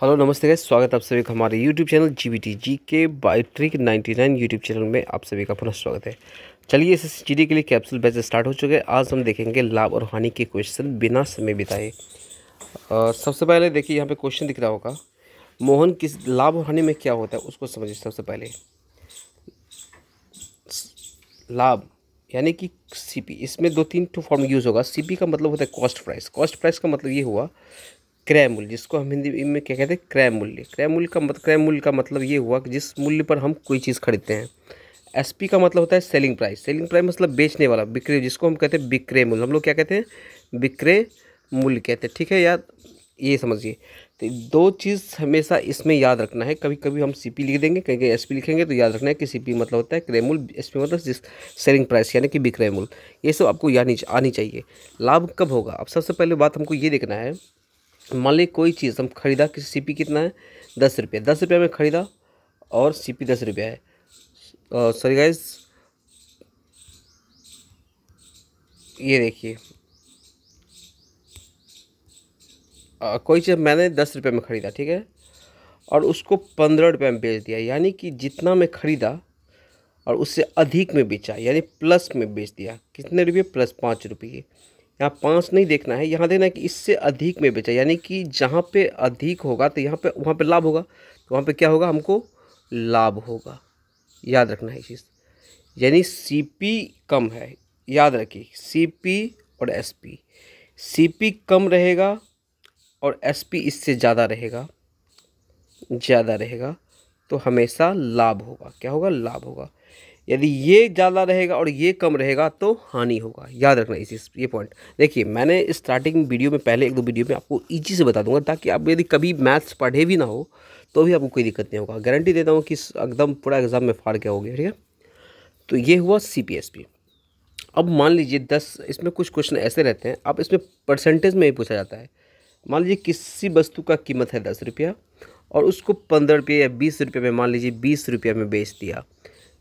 hello नमस्ते guys स्वागत है आप सभी का हमारे YouTube channel G B T G K बायोट्रिक नाइन्टी नाइन यूट्यूब चैनल में आप सभी का पुनः स्वागत है चलिए इस एस के लिए कैप्सूल बैच स्टार्ट हो चुके हैं आज हम देखेंगे लाभ और हानि के क्वेश्चन बिना समय बिताए सबसे पहले देखिए यहाँ पे क्वेश्चन दिख रहा होगा मोहन किस लाभ और हानि में क्या होता है उसको समझिए सबसे पहले लाभ यानी कि सीपी इसमें दो तीन टू फॉर्म यूज़ होगा सीपी का मतलब होता है कॉस्ट प्राइस कॉस्ट प्राइस का मतलब ये हुआ क्रय मूल्य जिसको हम हिंदी में क्या कहते हैं क्रय मूल्य क्रय मूल्य का मतलब क्रय मूल्य का मतलब ये हुआ कि जिस मूल्य पर हम कोई चीज़ खरीदते हैं एसपी का मतलब होता है सेलिंग प्राइस सेलिंग प्राइस मतलब बेचने वाला बिक्रय जिसको हम कहते हैं बिक्रय मूल्य हम लोग क्या कहते हैं बिक्रय मूल्य कहते हैं ठीक है यार ये समझिए तो दो चीज़ हमेशा इसमें याद रखना है कभी कभी हम पी लिख देंगे कहीं कहीं पी लिखेंगे तो याद रखना है कि पी मतलब होता है क्रय मूल्य पी मतलब जिस सेलिंग प्राइस यानी कि विक्रय मूल्य ये सब आपको यानी आनी चाहिए लाभ कब होगा अब सबसे पहले बात हमको ये देखना है मान ली कोई चीज़ हम ख़रीदा कि सी पी कितना है दस रुपये दस रुपये में ख़रीदा और सी पी दस रुपये है सॉरी गाइज ये देखिए कोई चीज़ मैंने दस रुपये में ख़रीदा ठीक है और उसको पंद्रह रुपये में बेच दिया यानी कि जितना मैं ख़रीदा और उससे अधिक में बेचा यानी प्लस में बेच दिया कितने रुपये प्लस पाँच रुपये यहाँ पाँच नहीं देखना है यहाँ देखना है कि इससे अधिक में बेचा यानी कि जहाँ पे अधिक होगा तो यहाँ पे वहाँ पे लाभ होगा तो वहाँ पे क्या होगा हमको लाभ होगा याद रखना है चीज़ यानी सी कम है याद रखिए सी और एस पी कम रहेगा और एस इससे ज़्यादा रहेगा ज़्यादा रहेगा तो हमेशा लाभ होगा क्या होगा लाभ होगा यदि ये ज़्यादा रहेगा और ये कम रहेगा तो हानि होगा याद रखना इसी ये पॉइंट देखिए मैंने स्टार्टिंग वीडियो में पहले एक दो वीडियो में आपको ईजी से बता दूंगा ताकि आप यदि कभी मैथ्स पढ़े भी ना हो तो भी आपको कोई दिक्कत नहीं होगा गारंटी देता हूँ कि एकदम पूरा एग्ज़ाम में फाड़ गया हो गया ठीक है तो ये हुआ सी पी एस पी अब मान लीजिए दस इसमें कुछ क्वेश्चन ऐसे रहते हैं अब इसमें परसेंटेज में भी पूछा जाता है मान लीजिए किसी वस्तु का कीमत है दस रुपया और उसको पंद्रह रुपये या बीस रुपये में मान लीजिए बीस रुपये में बेच दिया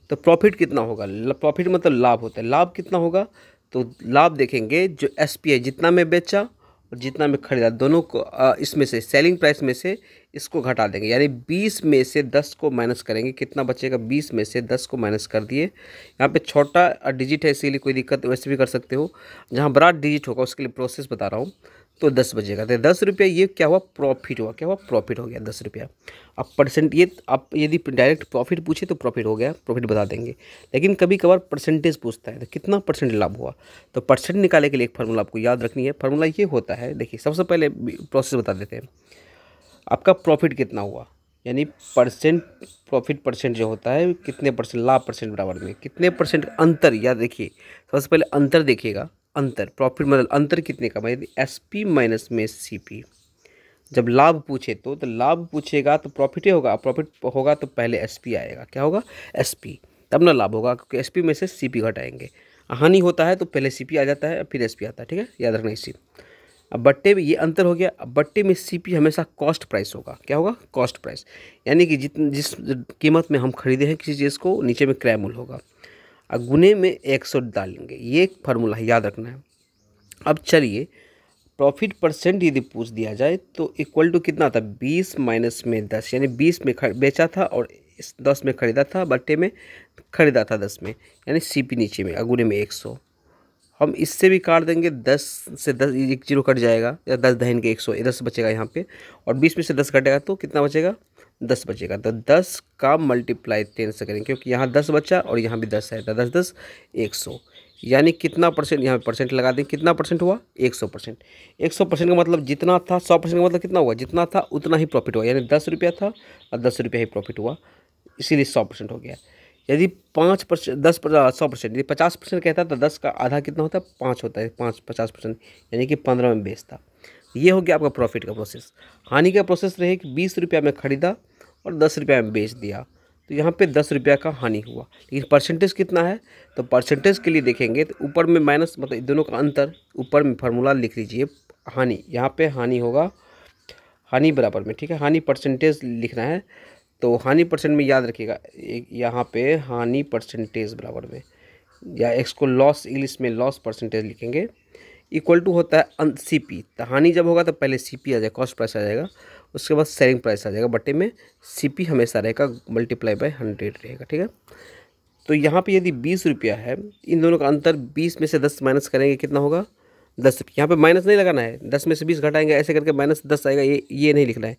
तो प्रॉफिट कितना होगा प्रॉफिट मतलब लाभ होता है लाभ कितना होगा तो लाभ देखेंगे जो एस जितना में बेचा और जितना में खरीदा दोनों को इसमें से सेलिंग प्राइस में से इसको घटा देंगे यानी बीस में से दस को माइनस करेंगे कितना बचेगा बीस में से दस को माइनस कर दिए यहाँ पे छोटा डिजिट है इसीलिए कोई दिक्कत वैसे भी कर सकते हो जहाँ बड़ा डिजिट होगा उसके लिए प्रोसेस बता रहा हूँ तो दस बजेगा तो दस रुपया ये क्या हुआ प्रॉफिट हुआ क्या हुआ प्रॉफिट हो गया दस रुपया अब परसेंट ये आप यदि डायरेक्ट प्रॉफिट पूछे तो प्रॉफिट हो गया प्रॉफिट बता देंगे लेकिन कभी कभार परसेंटेज पूछता है तो कितना परसेंट लाभ हुआ तो परसेंट निकाले के लिए एक फार्मूला आपको याद रखनी है फार्मूला ये होता है देखिए सबसे पहले प्रोसेस बता देते हैं आपका प्रॉफिट कितना हुआ यानी परसेंट प्रॉफिट परसेंट जो होता है कितने परसेंट लाभ परसेंट बराबर में कितने परसेंट अंतर या देखिए सबसे पहले अंतर देखिएगा अंतर प्रॉफिट मतलब अंतर कितने का यदि एस पी माइनस में सी पी जब लाभ पूछे तो तो लाभ पूछेगा तो प्रॉफिट ही होगा प्रॉफिट होगा तो पहले एस पी आएगा क्या होगा एस पी तब ना लाभ होगा क्योंकि एस पी में से सी पी घटाएंगे हानि होता है तो पहले सी पी आ जाता है फिर एस पी आता है ठीक है याद रखना इसी अब बट्टे में ये अंतर हो गया अब बट्टे में सी पी हमेशा कॉस्ट प्राइस होगा क्या होगा कॉस्ट प्राइस यानी कि जितनी जिस कीमत में हम खरीदे हैं किसी चीज़ को नीचे में क्रैमूल होगा और गुने में एक सौ डालेंगे ये एक फार्मूला है याद रखना है अब चलिए प्रॉफिट परसेंट यदि पूछ दिया जाए तो इक्वल टू कितना था बीस माइनस में दस यानी बीस में बेचा था और दस में ख़रीदा था बट्टे में ख़रीदा था दस में यानी सीपी नीचे में अगुने में एक सौ हम इससे भी काट देंगे दस से दस एक जीरो कट जाएगा या दस दहन के एक सौ दस बचेगा यहाँ पे और बीस में से दस कटेगा तो कितना बचेगा दस बचेगा तो दस का मल्टीप्लाई तेन से करेंगे क्योंकि यहाँ दस बचा और यहाँ भी दस है तो दस दस एक सौ यानी कितना परसेंट यहाँ परसेंट लगा दें कितना परसेंट हुआ एक सौ परसेंट एक सौ परसेंट का मतलब जितना था सौ परसेंट का मतलब कितना हुआ जितना था उतना ही प्रॉफिट हुआ यानी दस रुपया था और दस रुपया ही प्रॉफिट हुआ इसीलिए सौ परसेंट हो गया यदि पाँच परसेंट दस सौ परसेंट यदि पचास परसेंट कहता तो दस का आधा कितना होता है पाँच होता है पाँच पचास परसेंट यानी कि पंद्रह में बेचता ये हो गया आपका प्रॉफिट का प्रोसेस हानि का प्रोसेस रहे कि बीस रुपया में ख़रीदा और दस रुपये में बेच दिया तो यहाँ पे दस रुपया का हानि हुआ लेकिन परसेंटेज कितना है तो परसेंटेज के लिए देखेंगे तो ऊपर में माइनस मतलब दोनों का अंतर ऊपर में फार्मूला लिख लीजिए हानि यहाँ पे हानि होगा हानि बराबर में ठीक है हानि परसेंटेज लिखना है तो हानि परसेंट में याद रखिएगा यहाँ पर हानि परसेंटेज बराबर में या एक्स को लॉस इंग्लिश में लॉस परसेंटेज लिखेंगे इक्वल टू होता है सी पी तो हानि जब होगा तो पहले सी पी आ जाएगा कॉस्ट प्राइस आ जाएगा उसके बाद सेलिंग प्राइस आ जाएगा बटे में सीपी हमेशा रहेगा मल्टीप्लाई बाय हंड्रेड रहेगा ठीक है तो यहाँ पे यदि बीस रुपया है इन दोनों का अंतर बीस में से दस माइनस करेंगे कितना होगा दस रुपये यहाँ पर माइनस नहीं लगाना है दस में से बीस घटाएंगे ऐसे करके माइनस दस आएगा ये ये नहीं लिखना है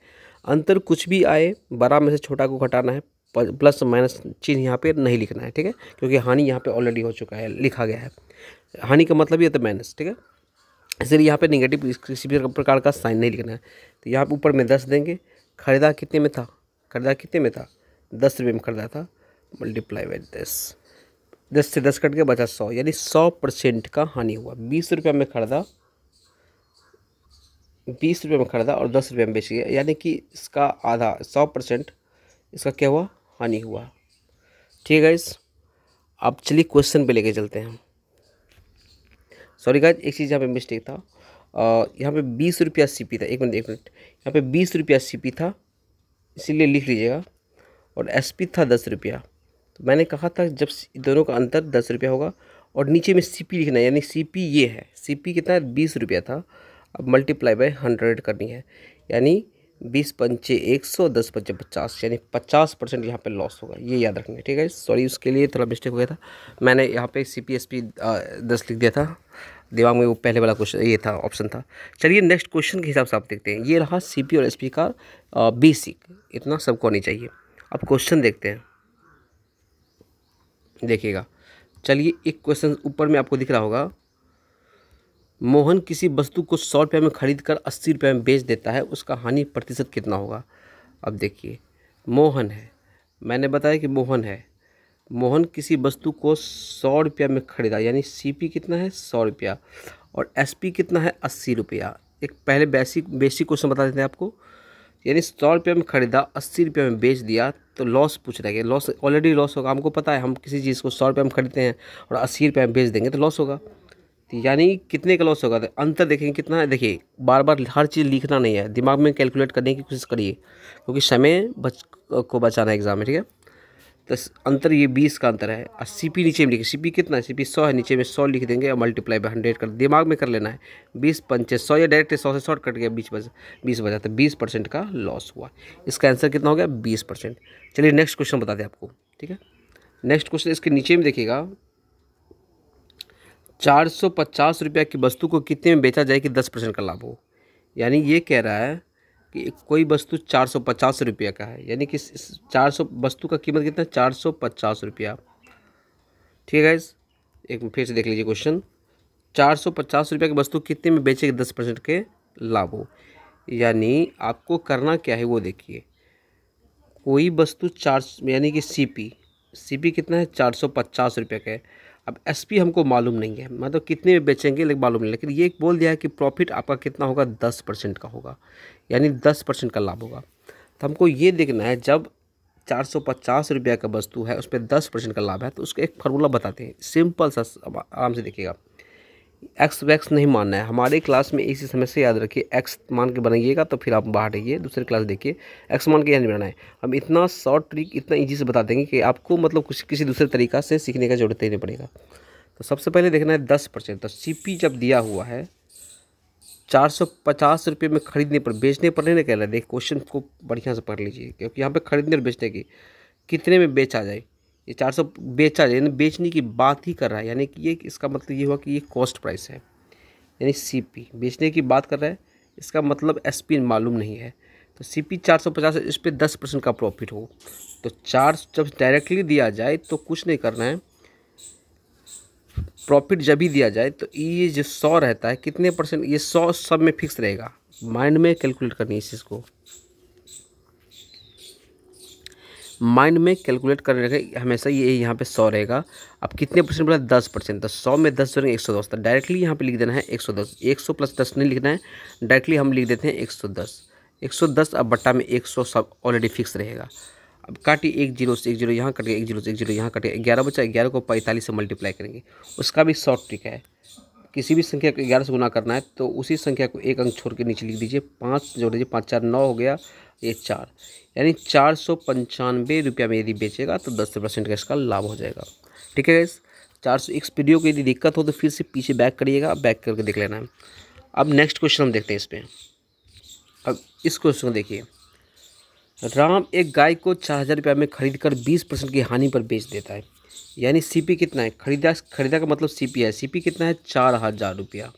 अंतर कुछ भी आए बारह में से छोटा को घटाना है प्लस माइनस चीज़ यहाँ पे नहीं लिखना है ठीक है क्योंकि हानि यहाँ पे ऑलरेडी हो चुका है लिखा गया है हानि का मतलब ये तो माइनस ठीक है इसलिए यहाँ पे निगेटिव किसी भी प्रकार का साइन नहीं लिखना है तो यहाँ पर ऊपर में दस देंगे खरीदा कितने में था खरीदा कितने में था दस रुपये में खरीदा था मल्टीप्लाई बाई दस दस से दस कट के बचा सौ यानी सौ परसेंट का हानि हुआ बीस रुपये में खरीदा बीस रुपये में खरीदा और दस रुपये में बेच गया यानी कि इसका आधा सौ परसेंट इसका क्या हुआ हानि हुआ ठीक है इस आप चलिए क्वेश्चन पे लेके चलते हैं सॉरी गाइज एक चीज़ यहाँ पे मिस्टेक था यहाँ पे बीस रुपया सी था एक मिनट एक मिनट यहाँ पे बीस रुपया सी था इसीलिए लिख लीजिएगा और एस था दस रुपया तो मैंने कहा था जब दोनों का अंतर दस रुपया होगा और नीचे में सी लिखना है यानी सी ये है सी कितना है बीस रुपया था अब मल्टीप्लाई बाय हंड्रेड करनी है यानी बीस पंचे एक सौ दस पंचे पचास यानी पचास परसेंट यहाँ पर लॉस होगा ये याद रखना ठीक है सॉरी उसके लिए थोड़ा मिस्टेक हो गया था मैंने यहाँ पे सी पी एस पी दस लिख दिया था दिमाग में वो पहले वाला क्वेश्चन ये था ऑप्शन था चलिए नेक्स्ट क्वेश्चन के हिसाब से आप देखते हैं ये रहा सी पी और एस पी का बेसिक इतना सबको आनी चाहिए अब क्वेश्चन देखते हैं देखिएगा चलिए एक क्वेश्चन ऊपर में आपको दिख रहा होगा मोहन किसी वस्तु को सौ रुपये में खरीद कर अस्सी रुपये में बेच देता है उसका हानि प्रतिशत कितना होगा अब देखिए मोहन है मैंने बताया कि मोहन है मोहन किसी वस्तु को सौ रुपया में खरीदा यानी सीपी कितना है सौ रुपया और एसपी कितना है अस्सी रुपया एक पहले बेसिक बेसिक क्वेश्चन बता देते हैं आपको यानी सौ रुपये में ख़रीदा अस्सी रुपये में बेच दिया तो लॉस पूछ रहा है लॉस ऑलरेडी लॉस होगा हमको पता है हम किसी चीज़ को सौ रुपये में ख़रीदते हैं और अस्सी रुपये में बेच देंगे तो लॉस होगा तो यानी कितने का लॉस होगा तो अंतर देखेंगे कितना है देखिए बार बार हर चीज़ लिखना नहीं है दिमाग में कैलकुलेट करने की कोशिश करिए क्योंकि समय बच को बचाना है एग्ज़ाम में ठीक है तो अंतर ये बीस का अंतर है और सी पी नीचे में लिखे सी पी कितना है सी पी सौ है नीचे में सौ लिख देंगे और मल्टीप्लाई बाय हंड्रेड कर दिमाग में कर लेना है बीस पंचे सौ या डायरेक्ट सौ से शॉर्ट कट गया बीस बजा बीस बजा तो बीस परसेंट का लॉस हुआ इसका आंसर कितना हो गया बीस परसेंट चलिए नेक्स्ट क्वेश्चन बता दें आपको ठीक है नेक्स्ट क्वेश्चन इसके नीचे में देखिएगा चार सौ पचास रुपया की वस्तु को कितने में बेचा जाए कि दस परसेंट का लाभ हो यानी ये कह रहा है कोई वस्तु चार सौ पचास रुपये का है यानी कि चार सौ वस्तु का कीमत कितना है चार सौ पचास रुपया ठीक है एक फिर से देख लीजिए क्वेश्चन चार सौ पचास रुपये की वस्तु कितने में बेचेगी दस परसेंट के लाभ यानी आपको करना क्या है वो देखिए कोई वस्तु चार यानी कि सीपी सीपी कितना है चार सौ पचास रुपये का है अब एसपी हमको मालूम नहीं है मतलब कितने में बेचेंगे लेकिन मालूम नहीं लेकिन ये एक बोल दिया है कि प्रॉफिट आपका कितना होगा दस परसेंट का होगा यानी दस परसेंट का लाभ होगा तो हमको ये देखना है जब चार सौ पचास रुपया का वस्तु है उस पर दस परसेंट का लाभ है तो उसका एक फार्मूला बताते हैं सिंपल सा आराम से देखिएगा एक्स वैक्स नहीं मानना है हमारे क्लास में इसी समस्या याद रखिए एक्स मान के बनाइएगा तो फिर आप बाहर रहिए दूसरे क्लास देखिए एक्स मान के यहाँ नहीं बनाना है हम इतना शॉर्ट ट्रिक इतना ईजी से बता देंगे कि आपको मतलब कुछ किसी दूसरे तरीका से सीखने का जरूरत ही नहीं पड़ेगा तो सबसे पहले देखना है दस परसेंट तो सी जब दिया हुआ है चार सौ पचास रुपये में खरीदने पर बेचने पर नहीं ना कह रहा है देख क्वेश्चन को बढ़िया से पढ़ लीजिए क्योंकि यहाँ पर खरीदने और बेचने की कितने में बेचा जाए ये चार सौ बेचा यानी बेचने की बात ही कर रहा है यानी कि ये इसका मतलब ये हुआ कि ये कॉस्ट प्राइस है यानी सी पी बेचने की बात कर रहा है इसका मतलब एस पी मालूम नहीं है तो सी पी चार सौ पचास इस पर दस परसेंट का प्रॉफिट हो तो चार जब डायरेक्टली दिया जाए तो कुछ नहीं करना है प्रॉफिट जब भी दिया जाए तो ये जो सौ रहता है कितने परसेंट ये सौ सब में फिक्स रहेगा माइंड में कैलकुलेट करनी है इस चीज़ को माइंड में कैलकुलेट कर रहेगा हमेशा ये यहाँ पे सौ रहेगा अब कितने परसेंट बोला दस परसेंट तो सौ में दस जोड़ेंगे एक सौ दस तो डायरेक्टली यहाँ पे लिख देना है एक सौ दस एक सौ प्लस दस नहीं लिखना है डायरेक्टली हम लिख देते हैं एक सौ दस एक सौ दस अब बट्टा में एक सौ सब ऑलरेडी फिक्स रहेगा अब काटिए एक जीरो से एक जीरो यहाँ कट गया एक जीरो से एक जीरो यहाँ कट गया ग्यारह बचा ग्यारह को पैंतालीस से मल्टीप्लाई करेंगे उसका भी शॉर्ट ट्रिक है किसी भी संख्या को ग्यारह से गुना करना है तो उसी संख्या को एक अंक छोड़ के नीचे लिख दीजिए पाँच जोड़ दीजिए पाँच चार नौ हो गया ये चार यानी चार सौ पंचानवे रुपया में यदि बेचेगा तो दस परसेंट का इसका लाभ हो जाएगा ठीक है गैस चार सौ इस वीडियो की यदि दिक्कत हो तो फिर से पीछे बैक करिएगा बैक करके देख लेना है अब नेक्स्ट क्वेश्चन हम देखते हैं इस पर अब इस क्वेश्चन को देखिए राम एक गाय को चार हज़ार रुपया में खरीद कर बीस परसेंट की हानि पर बेच देता है यानी सीपी कितना है खरीदा खरीदा का मतलब सीपी है सीपी कितना है चार हज़ार रुपया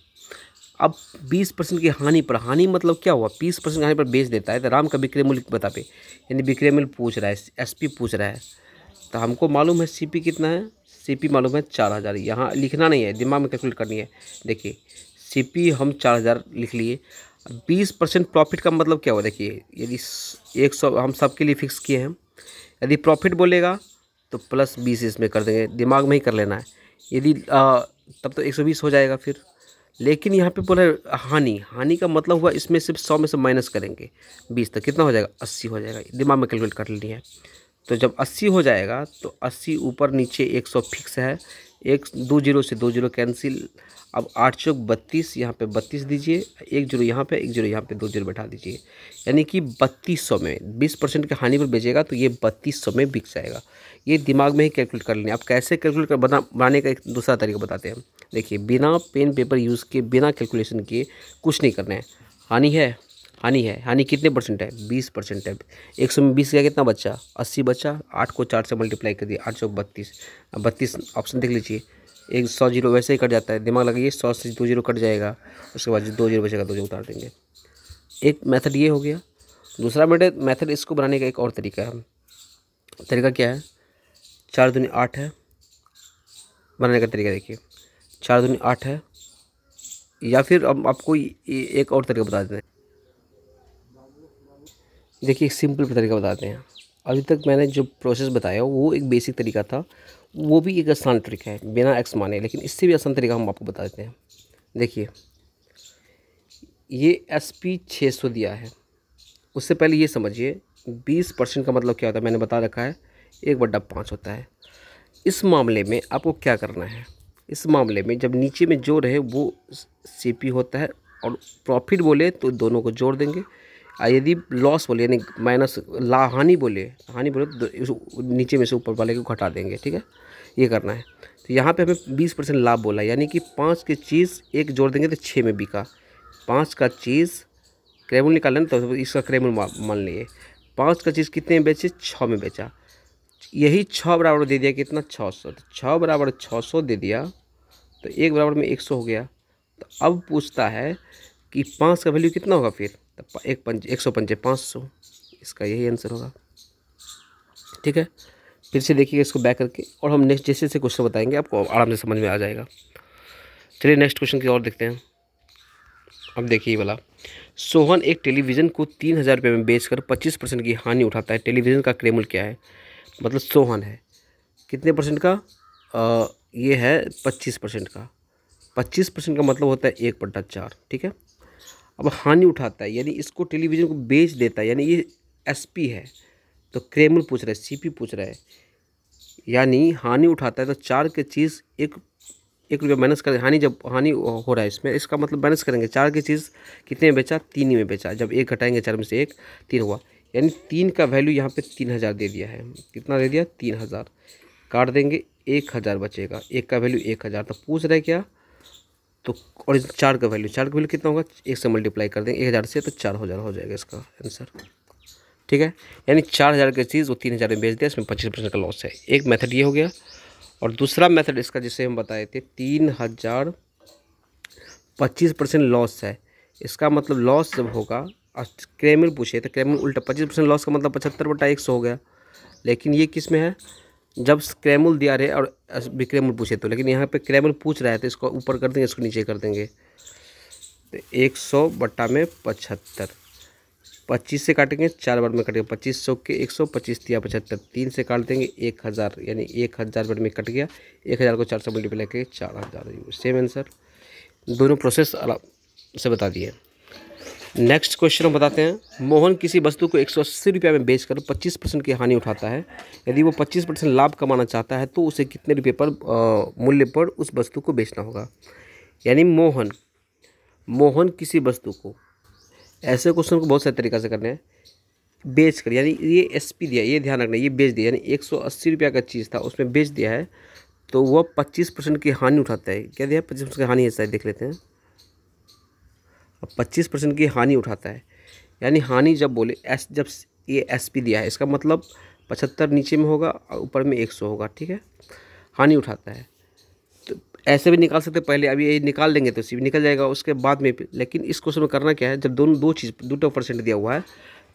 अब 20 परसेंट की हानि पर हानि मतलब क्या हुआ 20 परसेंट की हानि पर बेच देता है तो राम का विक्रय मूल्य बता पे यानी विक्रय मूल्य पूछ रहा है एसपी पूछ रहा है तो हमको मालूम है सीपी कितना है सीपी मालूम है चार हज़ार यहाँ लिखना नहीं है दिमाग में कैलकुलेट करनी है देखिए सीपी हम चार हज़ार लिख लिए बीस परसेंट प्रॉफिट का मतलब क्या हुआ देखिए यदि एक सौ हम सबके लिए फिक्स किए हैं यदि प्रॉफिट बोलेगा तो प्लस बीस इसमें कर देंगे दिमाग में ही कर लेना है यदि तब तो एक सौ बीस हो जाएगा फिर लेकिन यहाँ पे बोला हानि हानि का मतलब हुआ इसमें सिर्फ सौ में से माइनस करेंगे बीस तक कितना हो जाएगा अस्सी हो जाएगा दिमाग में कैलकुलेट कर लेनी है तो जब अस्सी हो जाएगा तो अस्सी ऊपर नीचे एक सौ फिक्स है एक दो जीरो से दो जीरो कैंसिल अब आठ चौक बत्तीस यहाँ पे बत्तीस दीजिए एक जीरो यहाँ पे एक जीरो यहाँ पे दो जीरो बैठा दीजिए यानी कि बत्तीस सौ में बीस परसेंट के हानि पर बेचेगा तो ये बत्तीस सौ में बिक जाएगा ये दिमाग में ही कैलकुलेट कर लेंगे आप कैसे कैलकुलेट कर बना बनाने का एक दूसरा तरीका बताते हैं देखिए बिना पेन पेपर यूज़ किए बिना कैलकुलेशन किए कुछ नहीं करना है हानि है हानि है हानि कितने परसेंट है बीस परसेंट है एक सौ में बीस का कितना बच्चा अस्सी बच्चा आठ को चार से मल्टीप्लाई कर दिया आठ सौ बत्तीस बत्तीस ऑप्शन देख लीजिए एक सौ जीरो वैसे ही कट जाता है दिमाग लगाइए सौ से दो जीरो कट जाएगा उसके बाद दो जीरो बचेगा दो जीरो उतार देंगे एक मैथड ये हो गया दूसरा मेटे मैथड इसको बनाने का एक और तरीका है तरीका क्या है चार दुनी आठ है बनाने का तरीका देखिए चार दुनी आठ है या फिर अब आपको एक और तरीका बता देते हैं देखिए एक सिंपल तरीका बताते हैं अभी तक मैंने जो प्रोसेस बताया वो एक बेसिक तरीका था वो भी एक आसान तरीका है बिना एक्स माने लेकिन इससे भी आसान तरीका हम आपको बता देते हैं देखिए ये एस पी छः सौ दिया है उससे पहले ये समझिए बीस परसेंट का मतलब क्या होता है मैंने बता रखा है एक बड्डा पाँच होता है इस मामले में आपको क्या करना है इस मामले में जब नीचे में जो रहे वो सी पी होता है और प्रॉफिट बोले तो दोनों को जोड़ देंगे और यदि लॉस बोले यानी माइनस ला हानि बोले हानि बोले तो नीचे में से ऊपर वाले को घटा देंगे ठीक है ये करना है तो यहाँ पे हमें बीस परसेंट लाभ बोला यानी कि पाँच की चीज़ एक जोड़ देंगे तो छः में बिका पाँच का चीज़ क्रेमुल निकाल लेना तो इसका क्रेमुल मान लिए पाँच का चीज़ कितने में बेचे छः में बेचा यही छः बराबर दे दिया कितना छः सौ तो छः बराबर छः सौ दे दिया तो एक बराबर में एक सौ हो गया तो अब पूछता है कि पाँच का वैल्यू कितना होगा फिर तो एक पंच एक सौ पंचे पाँच सौ इसका यही आंसर होगा ठीक है फिर से देखिए इसको बैक करके और हम नेक्स्ट जैसे जैसे क्वेश्चन बताएंगे आपको आराम से समझ में आ जाएगा चलिए नेक्स्ट क्वेश्चन की और देखते हैं अब देखिए वाला सोहन एक टेलीविज़न को तीन हज़ार रुपये में बेचकर पच्चीस परसेंट की हानि उठाता है टेलीविज़न का क्रेमुल क्या है मतलब सोहन है कितने परसेंट का आ, ये है पच्चीस परसेंट का पच्चीस परसेंट का मतलब होता है एक पट्टा चार ठीक है अब हानि उठाता है यानी इसको टेलीविज़न को बेच देता है यानी ये एसपी है तो क्रेमल पूछ रहा है सीपी पूछ रहा है यानी हानि उठाता है तो चार की चीज़ एक एक रुपया माइनस कर हानि जब हानि हो रहा है इसमें इसका मतलब माइनस करेंगे चार की चीज़ कितने में बेचा तीन ही में बेचा जब एक घटाएंगे चार में से एक तीन हुआ यानी तीन का वैल्यू यहाँ पे तीन हज़ार दे दिया है कितना दे दिया तीन हज़ार काट देंगे एक हज़ार बचेगा एक का वैल्यू एक हज़ार तो पूछ रहे क्या तो और चार का वैल्यू चार का वैल्यू कितना होगा एक से मल्टीप्लाई कर देंगे एक हज़ार से तो चार हज़ार हो जाएगा इसका आंसर ठीक है यानी चार हज़ार की चीज़ वो तीन हज़ार में बेच दिया इसमें पच्चीस परसेंट का लॉस है एक मेथड ये हो गया और दूसरा मेथड इसका जिसे हम बताए थे तीन हज़ार पच्चीस परसेंट लॉस है इसका मतलब लॉस जब होगा क्रेमिन पूछे तो क्रेमिन उल्टा पच्चीस परसेंट लॉस का मतलब पचहत्तर बटा एक सौ हो गया लेकिन ये किस में है जब क्रेमुल दिया रहे और विक्रेमुल पूछे तो लेकिन यहाँ पे क्रेमुल पूछ रहा है तो इसको ऊपर कर देंगे इसको नीचे कर देंगे तो एक सौ बट्टा में पचहत्तर पच्चीस से काटेंगे चार बार में कटेंगे पच्चीस सौ के एक सौ पच्चीस दिया पचहत्तर तीन से काट देंगे एक हज़ार यानी एक हज़ार बार में कट गया एक हज़ार को चार सौ मल्टीप्लाई करके चार हज़ार सेम आंसर दोनों प्रोसेस अलग से बता दिए नेक्स्ट क्वेश्चन हम बताते हैं मोहन किसी वस्तु को एक सौ अस्सी रुपये में बेचकर पच्चीस परसेंट की हानि उठाता है यदि वो पच्चीस परसेंट लाभ कमाना चाहता है तो उसे कितने रुपये पर मूल्य पर उस वस्तु को बेचना होगा यानी मोहन मोहन किसी वस्तु को ऐसे क्वेश्चन को बहुत सारे तरीक़ा से करने हैं बेच कर यानी ये एस पी दिया ये ध्यान रखना ये बेच दिया यानी एक सौ अस्सी रुपया का चीज़ था उसमें बेच दिया है तो वह पच्चीस परसेंट की हानि उठाता है क्या दिया पच्चीस परसेंट की हानि है देख लेते हैं और पच्चीस परसेंट की हानि उठाता है यानी हानि जब बोले एस जब ये एस पी दिया है इसका मतलब पचहत्तर नीचे में होगा और ऊपर में एक सौ होगा ठीक है हानि उठाता है तो ऐसे भी निकाल सकते पहले अभी ये निकाल लेंगे तो इसी भी निकल जाएगा उसके बाद में लेकिन इस क्वेश्चन में करना क्या है जब दोनों दो चीज़ दो परसेंट दिया हुआ है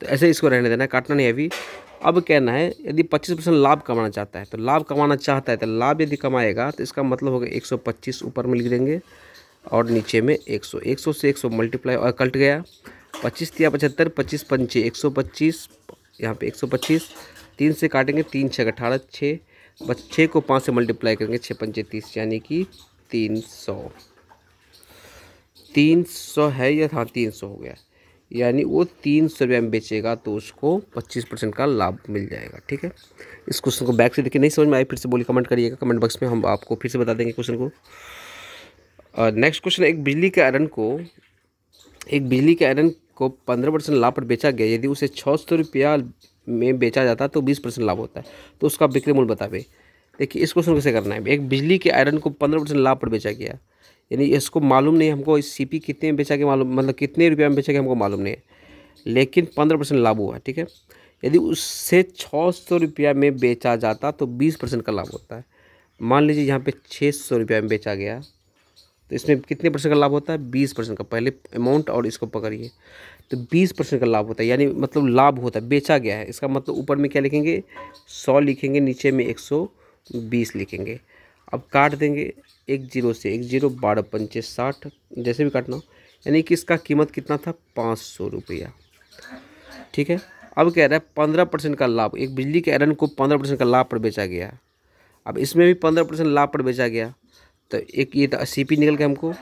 तो ऐसे इसको रहने देना है काटना नहीं है अभी अब कहना है यदि 25 परसेंट लाभ कमाना चाहता है तो लाभ कमाना चाहता है तो लाभ यदि कमाएगा तो इसका मतलब होगा 125 ऊपर में लिख देंगे और नीचे में 100 100 से 100 मल्टीप्लाई और कट गया पच्चीस तिया पचहत्तर पच्चीस पंचे एक सौ पच्चीस यहाँ पर एक सौ पच्चीस तीन से काटेंगे तीन छः अठारह छः बस छः को पाँच से मल्टीप्लाई करेंगे छः पंचे तीस यानी कि तीन सौ तीन सौ है या हाँ तीन सौ हो गया यानी वो तीन सौ रुपये में बेचेगा तो उसको पच्चीस परसेंट का लाभ मिल जाएगा ठीक है इस क्वेश्चन को बैक से देखिए नहीं समझ में आई फिर से बोली कमेंट करिएगा कमेंट बॉक्स में हम आपको फिर से बता देंगे क्वेश्चन को और नेक्स्ट क्वेश्चन एक बिजली के आयरन को एक बिजली के आयरन को पंद्रह परसेंट लाभ पर बेचा गया यदि उसे छः सौ रुपया में बेचा जाता तो बीस परसेंट लाभ होता है तो उसका बिक्री मूल्य बतावे देखिए इस क्वेश्चन कैसे करना है एक बिजली के आयरन को पंद्रह परसेंट लाभ पर बेचा गया यानी इसको मालूम नहीं हमको इस सी पी कितने में बेचा गया मालूम मतलब कितने रुपया में बेचा गया हमको मालूम नहीं है लेकिन पंद्रह परसेंट लाभ हुआ ठीक है यदि उससे छः सौ रुपया में बेचा जाता तो बीस परसेंट का लाभ होता है मान लीजिए यहाँ पे छः सौ रुपया में बेचा गया तो इसमें कितने परसेंट का लाभ होता है बीस परसेंट का पहले अमाउंट और इसको पकड़िए तो बीस परसेंट का लाभ होता है यानी मतलब लाभ होता है बेचा गया है इसका मतलब ऊपर में क्या लिखेंगे सौ लिखेंगे नीचे में एक सौ बीस लिखेंगे अब काट देंगे एक जीरो से एक जीरो बारह पंचे साठ जैसे भी काटना हो यानी कि इसका कीमत कितना था पाँच सौ रुपया ठीक है अब कह रहा है पंद्रह परसेंट का लाभ एक बिजली के आयरन को पंद्रह परसेंट का लाभ पर बेचा गया अब इसमें भी पंद्रह परसेंट लाभ पर बेचा गया तो एक ये सी पी निकल गया हमको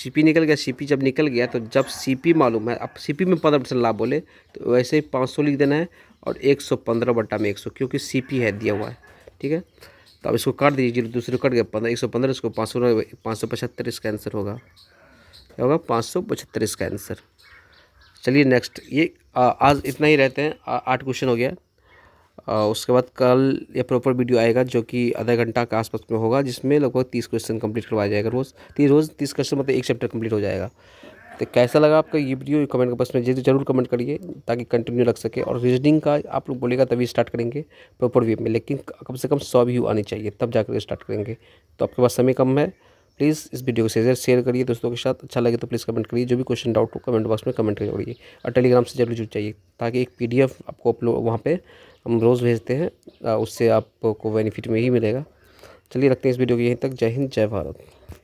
सी पी निकल गया सी पी जब निकल गया तो जब सी पी मालूम है अब सी पी में पंद्रह परसेंट लाभ बोले तो वैसे ही पाँच सौ लिख देना है और एक सौ पंद्रह बट्टा में एक सौ क्योंकि सी पी है दिया हुआ है ठीक है तो अब इसको काट दीजिए जीरो दूसरे कट गया पंद्रह एक सौ पंद्रह इसको पाँच सौ पाँच सौ पचहत्तर इसका आंसर होगा क्या होगा पाँच सौ पचहत्तर इसका आंसर चलिए नेक्स्ट ये आज इतना ही रहते हैं आठ क्वेश्चन हो गया उसके बाद कल या प्रॉपर वीडियो आएगा जो कि आधा घंटा के आसपास में होगा जिसमें लगभग तीस क्वेश्चन कंप्लीट करवाया जाएगा रोज़ तीस रोज़ तीस क्वेश्चन मतलब एक चैप्टर कंप्लीट हो जाएगा तो कैसा लगा आपका ये वीडियो कमेंट बॉक्स बस में जरूर कमेंट करिए ताकि कंटिन्यू लग सके और रीजनिंग का आप लोग बोलेगा तभी स्टार्ट करेंगे प्रॉपर वे में लेकिन कम से कम सौ व्यू आनी चाहिए तब जाकर स्टार्ट करेंगे तो आपके पास समय कम है प्लीज़ इस वीडियो को शेयर शेयर करिए दोस्तों के साथ अच्छा लगे तो प्लीज़ कमेंट करिए जो भी क्वेश्चन डाउट हो कमेंट बॉक्स में कमेंट करिए और टेलीग्राम से जरूर जुड़ जाइए ताकि एक पीडीएफ आपको अपलोड वहाँ पर हम रोज़ भेजते हैं उससे आपको बेनिफिट में ही मिलेगा चलिए रखते हैं इस वीडियो को यहीं तक जय हिंद जय भारत